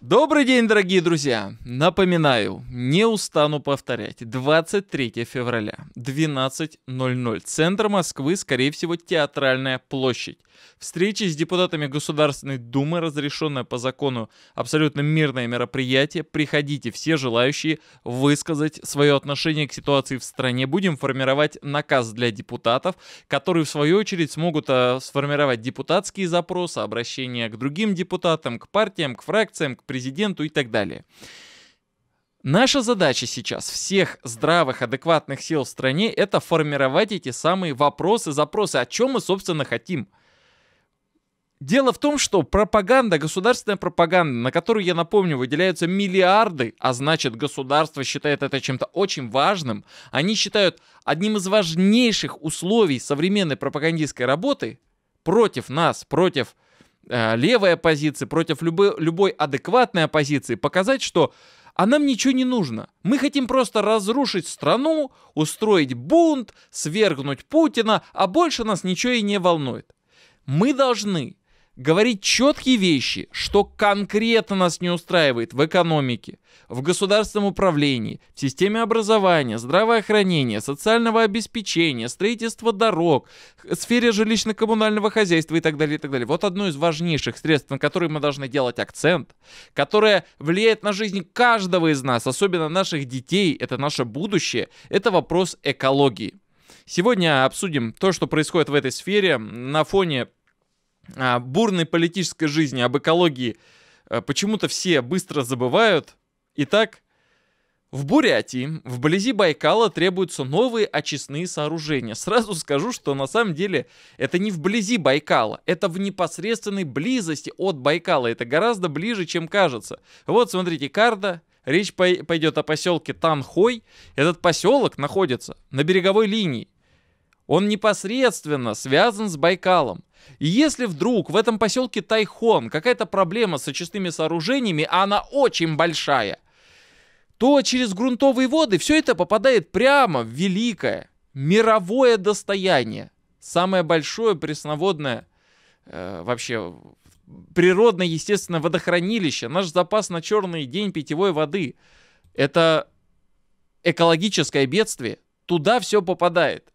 Добрый день, дорогие друзья! Напоминаю, не устану повторять, 23 февраля, 12.00, центр Москвы, скорее всего, Театральная площадь. Встречи с депутатами Государственной Думы, разрешенное по закону абсолютно мирное мероприятие. Приходите, все желающие высказать свое отношение к ситуации в стране. Будем формировать наказ для депутатов, которые, в свою очередь, смогут э, сформировать депутатские запросы, обращения к другим депутатам, к партиям, к фракциям, к президенту и так далее. Наша задача сейчас всех здравых, адекватных сил в стране это формировать эти самые вопросы, запросы, о чем мы, собственно, хотим. Дело в том, что пропаганда, государственная пропаганда, на которую, я напомню, выделяются миллиарды, а значит государство считает это чем-то очень важным, они считают одним из важнейших условий современной пропагандистской работы против нас, против э, Э, левой оппозиции, против любой, любой адекватной оппозиции, показать, что а нам ничего не нужно. Мы хотим просто разрушить страну, устроить бунт, свергнуть Путина, а больше нас ничего и не волнует. Мы должны говорить четкие вещи, что конкретно нас не устраивает в экономике, в государственном управлении, в системе образования, здравоохранения, социального обеспечения, строительства дорог, э, сфере жилищно-коммунального хозяйства и так далее, и так далее. Вот одно из важнейших средств, на которые мы должны делать акцент, которое влияет на жизнь каждого из нас, особенно наших детей, это наше будущее, это вопрос экологии. Сегодня обсудим то, что происходит в этой сфере на фоне а, бурной политической жизни, об экологии э, почему-то все быстро забывают. Итак, в Бурятии, вблизи Байкала, требуются новые очистные сооружения. Сразу скажу, что на самом деле это не вблизи Байкала, это в непосредственной близости от Байкала. Это гораздо ближе, чем кажется. Вот, смотрите, карта. Речь пойдет о поселке Танхой. Этот поселок находится на береговой линии он непосредственно связан с Байкалом. И если вдруг в этом поселке Тайхон какая-то проблема с очистными сооружениями, а она очень большая, то через грунтовые воды все это попадает прямо в великое мировое достояние. Самое большое пресноводное э, вообще природное, естественное водохранилище, наш запас на черный день питьевой воды. Это экологическое бедствие. Туда все попадает.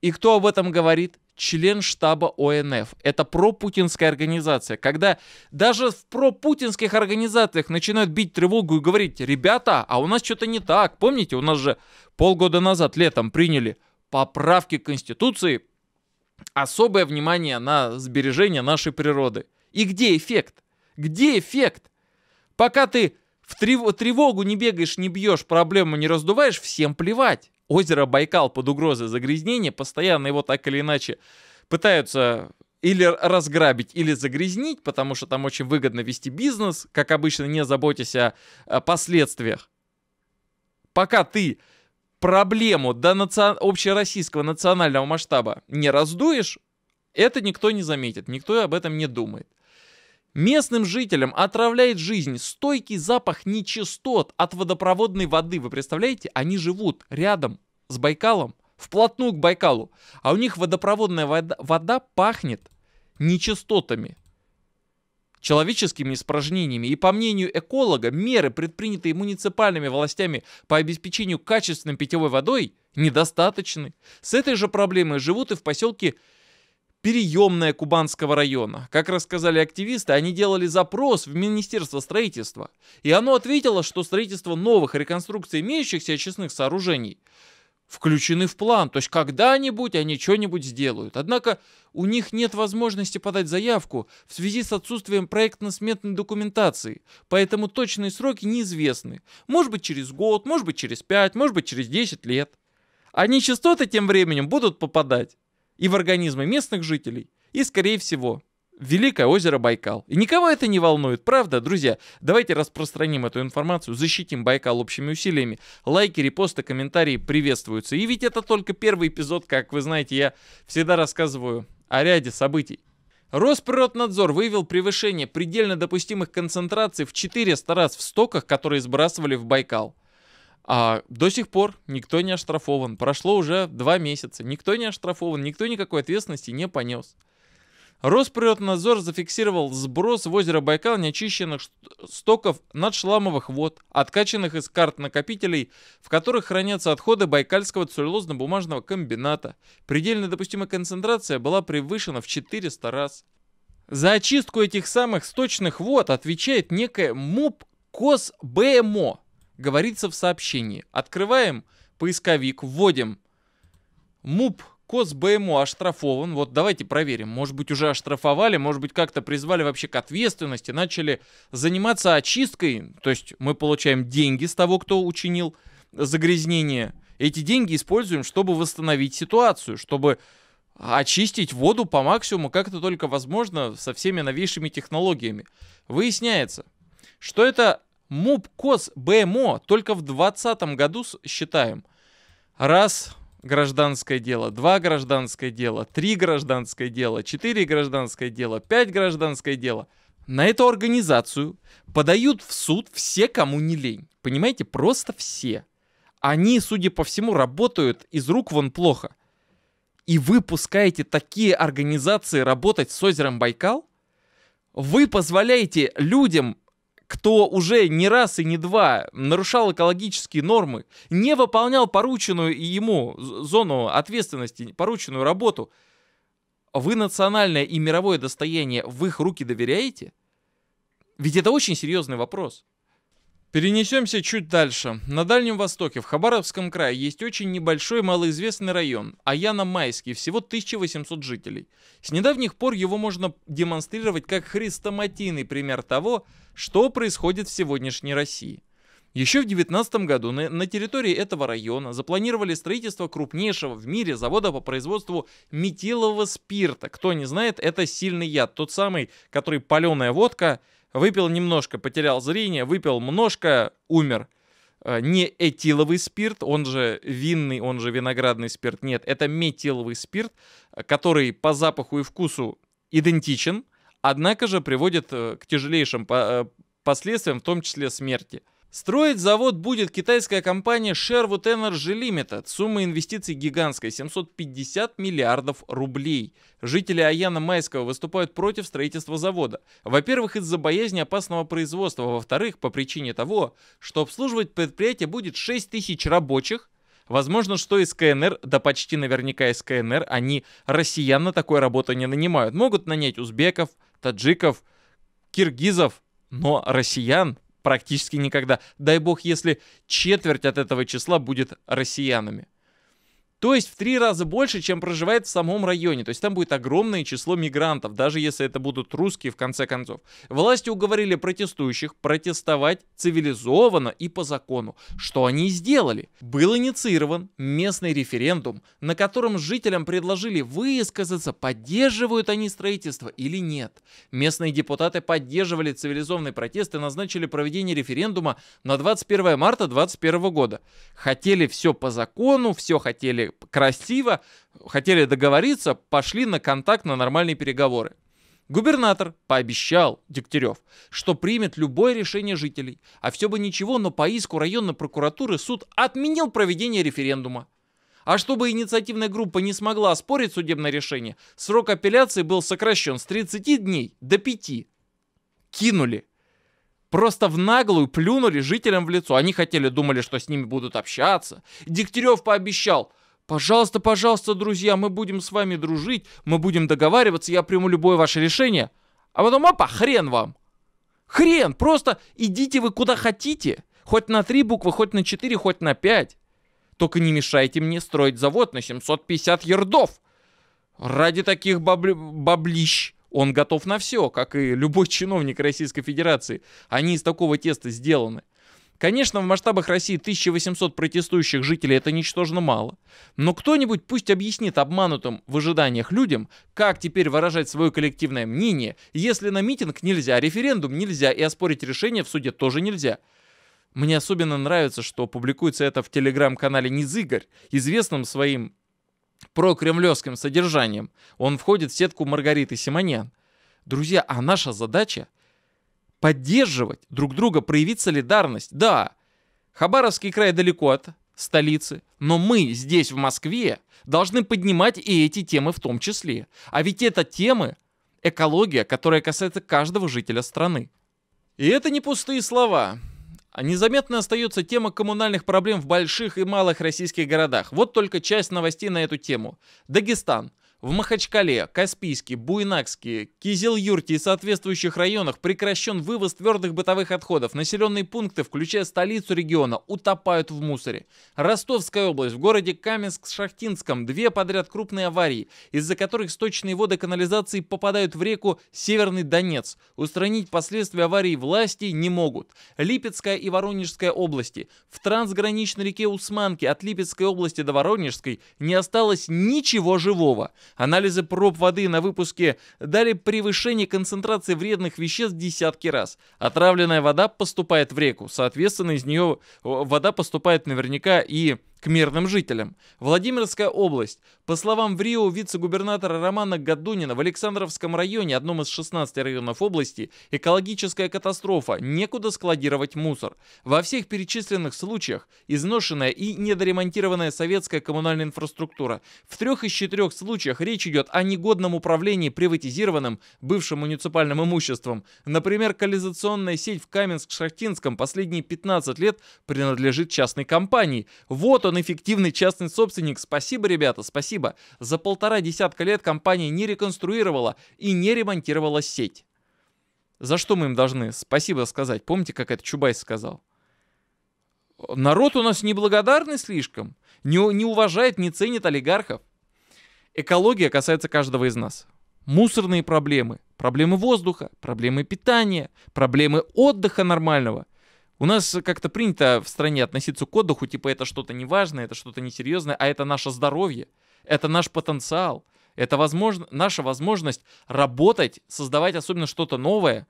И кто об этом говорит? член штаба ОНФ. Это пропутинская организация. Когда даже в пропутинских организациях начинают бить тревогу и говорить, ребята, а у нас что-то не так. Помните, у нас же полгода назад летом приняли поправки к Конституции, особое внимание на сбережение нашей природы. И где эффект? Где эффект? Пока ты в тревогу не бегаешь, не бьешь, проблему не раздуваешь, всем плевать озеро Байкал под угрозой загрязнения, постоянно его так или иначе пытаются или разграбить, или загрязнить, потому что там очень выгодно вести бизнес, как обычно, не заботясь о последствиях. Пока ты проблему до наци... общероссийского национального масштаба не раздуешь, это никто не заметит, никто об этом не думает. Местным жителям отравляет жизнь стойкий запах нечистот от водопроводной воды. Вы представляете, они живут рядом с Байкалом, вплотную к Байкалу, а у них водопроводная вода, вода пахнет нечистотами, человеческими испражнениями. И по мнению эколога, меры, предпринятые муниципальными властями по обеспечению качественной питьевой водой, недостаточны. С этой же проблемой живут и в поселке Переемная Кубанского района. Как рассказали активисты, они делали запрос в Министерство строительства. И оно ответило, что строительство новых реконструкций имеющихся очистных сооружений включены в план, то есть когда-нибудь они что-нибудь сделают. Однако у них нет возможности подать заявку в связи с отсутствием проектно-сметной документации, поэтому точные сроки неизвестны. Может быть через год, может быть через пять, может быть через 10 лет. Они частоты тем временем будут попадать и в организмы местных жителей, и, скорее всего, Великое озеро Байкал. И никого это не волнует, правда, друзья? Давайте распространим эту информацию, защитим Байкал общими усилиями. Лайки, репосты, комментарии приветствуются. И ведь это только первый эпизод, как вы знаете, я всегда рассказываю о ряде событий. Росприроднадзор выявил превышение предельно допустимых концентраций в 400 раз в стоках, которые сбрасывали в Байкал. А, до сих пор никто не оштрафован. Прошло уже два месяца. Никто не оштрафован, никто никакой ответственности не понес. Росприроднадзор зафиксировал сброс в озеро Байкал неочищенных стоков надшламовых вод, откачанных из карт накопителей, в которых хранятся отходы Байкальского целлюлозно-бумажного комбината. Предельно допустимая концентрация была превышена в 400 раз. За очистку этих самых сточных вод отвечает некая МУП КОСБМО говорится в сообщении. Открываем поисковик, вводим МУП Косбму оштрафован. Вот давайте проверим. Может быть, уже оштрафовали, может быть, как-то призвали вообще к ответственности, начали заниматься очисткой. То есть мы получаем деньги с того, кто учинил загрязнение. Эти деньги используем, чтобы восстановить ситуацию, чтобы очистить воду по максимуму, как это только возможно, со всеми новейшими технологиями. Выясняется, что это МУП КОС БМО только в 2020 году считаем. Раз гражданское дело, два гражданское дело, три гражданское дело, четыре гражданское дело, пять гражданское дело. На эту организацию подают в суд все, кому не лень. Понимаете, просто все. Они, судя по всему, работают из рук вон плохо. И вы пускаете такие организации работать с озером Байкал? Вы позволяете людям кто уже не раз и не два нарушал экологические нормы, не выполнял порученную ему зону ответственности, порученную работу, вы национальное и мировое достояние в их руки доверяете? Ведь это очень серьезный вопрос. Перенесемся чуть дальше. На Дальнем Востоке, в Хабаровском крае, есть очень небольшой малоизвестный район, Аяно-Майский, всего 1800 жителей. С недавних пор его можно демонстрировать как хрестоматийный пример того, что происходит в сегодняшней России. Еще в 2019 году на территории этого района запланировали строительство крупнейшего в мире завода по производству метилового спирта. Кто не знает, это сильный яд, тот самый, который паленая водка – Выпил немножко, потерял зрение, выпил множко, умер. Э, не этиловый спирт, он же винный, он же виноградный спирт. Нет, это метиловый спирт, э, который по запаху и вкусу идентичен, однако же приводит э, к тяжелейшим последствиям, в том числе смерти. Строить завод будет китайская компания Sherwood Energy Limited. Сумма инвестиций гигантская – 750 миллиардов рублей. Жители Аяна Майского выступают против строительства завода. Во-первых, из-за боязни опасного производства. Во-вторых, по причине того, что обслуживать предприятие будет 6 тысяч рабочих, Возможно, что из КНР, да почти наверняка из КНР, они россиян на такой работу не нанимают. Могут нанять узбеков, таджиков, киргизов, но россиян практически никогда. Дай бог, если четверть от этого числа будет россиянами. То есть в три раза больше, чем проживает в самом районе. То есть там будет огромное число мигрантов, даже если это будут русские в конце концов. Власти уговорили протестующих протестовать цивилизованно и по закону. Что они и сделали. Был инициирован местный референдум, на котором жителям предложили высказаться, поддерживают они строительство или нет. Местные депутаты поддерживали цивилизованный протест и назначили проведение референдума на 21 марта 2021 года. Хотели все по закону, все хотели красиво, хотели договориться, пошли на контакт, на нормальные переговоры. Губернатор пообещал Дегтярев, что примет любое решение жителей, а все бы ничего, но по иску районной прокуратуры суд отменил проведение референдума. А чтобы инициативная группа не смогла оспорить судебное решение, срок апелляции был сокращен с 30 дней до 5. Кинули. Просто в наглую плюнули жителям в лицо. Они хотели, думали, что с ними будут общаться. Дегтярев пообещал, Пожалуйста, пожалуйста, друзья, мы будем с вами дружить, мы будем договариваться, я приму любое ваше решение. А потом, опа, хрен вам. Хрен, просто идите вы куда хотите. Хоть на три буквы, хоть на четыре, хоть на пять. Только не мешайте мне строить завод на 750 ердов Ради таких бабли... баблищ он готов на все, как и любой чиновник Российской Федерации. Они из такого теста сделаны. Конечно, в масштабах России 1800 протестующих жителей это ничтожно мало. Но кто-нибудь пусть объяснит обманутым в ожиданиях людям, как теперь выражать свое коллективное мнение, если на митинг нельзя, референдум нельзя и оспорить решение в суде тоже нельзя. Мне особенно нравится, что публикуется это в телеграм-канале Низыгорь, известным своим прокремлевским содержанием. Он входит в сетку Маргариты Симоньян. Друзья, а наша задача — поддерживать друг друга, проявить солидарность. Да, Хабаровский край далеко от столицы, но мы здесь, в Москве, должны поднимать и эти темы в том числе. А ведь это темы – экология, которая касается каждого жителя страны. И это не пустые слова. А незаметно остается тема коммунальных проблем в больших и малых российских городах. Вот только часть новостей на эту тему. Дагестан. В Махачкале, Каспийске, Буйнакске, Кизилюрте и соответствующих районах прекращен вывоз твердых бытовых отходов. Населенные пункты, включая столицу региона, утопают в мусоре. Ростовская область, в городе Каменск-Шахтинском две подряд крупные аварии, из-за которых сточные воды канализации попадают в реку Северный Донец. Устранить последствия аварии власти не могут. Липецкая и Воронежская области. В трансграничной реке Усманки от Липецкой области до Воронежской не осталось ничего живого. Анализы проб воды на выпуске дали превышение концентрации вредных веществ десятки раз. Отравленная вода поступает в реку, соответственно, из нее вода поступает наверняка и к мирным жителям. Владимирская область. По словам в Рио вице-губернатора Романа Гадунина, в Александровском районе, одном из 16 районов области, экологическая катастрофа, некуда складировать мусор. Во всех перечисленных случаях изношенная и недоремонтированная советская коммунальная инфраструктура. В трех из четырех случаях речь идет о негодном управлении приватизированным бывшим муниципальным имуществом. Например, канализационная сеть в Каменск-Шахтинском последние 15 лет принадлежит частной компании. Вот он, эффективный частный собственник. Спасибо, ребята, спасибо спасибо, за полтора десятка лет компания не реконструировала и не ремонтировала сеть. За что мы им должны спасибо сказать? Помните, как это Чубайс сказал? Народ у нас неблагодарный слишком, не, не уважает, не ценит олигархов. Экология касается каждого из нас. Мусорные проблемы, проблемы воздуха, проблемы питания, проблемы отдыха нормального. У нас как-то принято в стране относиться к отдыху, типа это что-то неважное, это что-то несерьезное, а это наше здоровье – это наш потенциал, это возможно, наша возможность работать, создавать особенно что-то новое,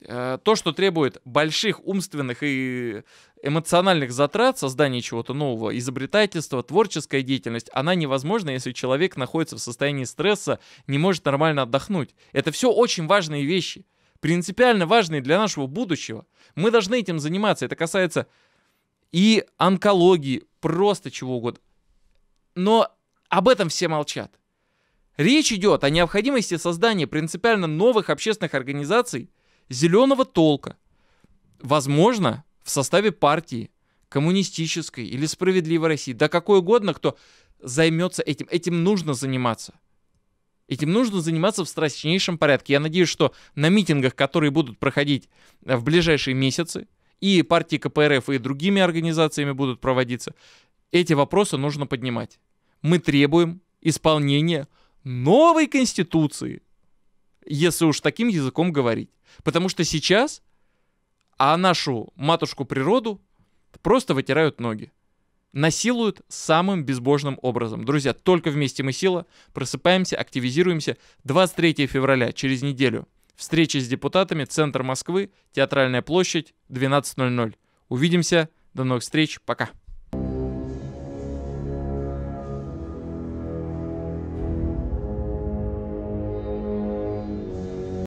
э, то, что требует больших умственных и эмоциональных затрат создания чего-то нового, изобретательство, творческая деятельность, она невозможна, если человек находится в состоянии стресса, не может нормально отдохнуть. Это все очень важные вещи, принципиально важные для нашего будущего. Мы должны этим заниматься. Это касается и онкологии, просто чего угодно. Но об этом все молчат. Речь идет о необходимости создания принципиально новых общественных организаций зеленого толка. Возможно, в составе партии, коммунистической или справедливой России, да какой угодно, кто займется этим. Этим нужно заниматься. Этим нужно заниматься в страшнейшем порядке. Я надеюсь, что на митингах, которые будут проходить э, в ближайшие месяцы, и партии КПРФ, и другими организациями будут проводиться, эти вопросы нужно поднимать мы требуем исполнения новой конституции, если уж таким языком говорить. Потому что сейчас а нашу матушку природу просто вытирают ноги. Насилуют самым безбожным образом. Друзья, только вместе мы сила. Просыпаемся, активизируемся. 23 февраля, через неделю. Встреча с депутатами, центр Москвы, Театральная площадь, 12.00. Увидимся, до новых встреч, пока.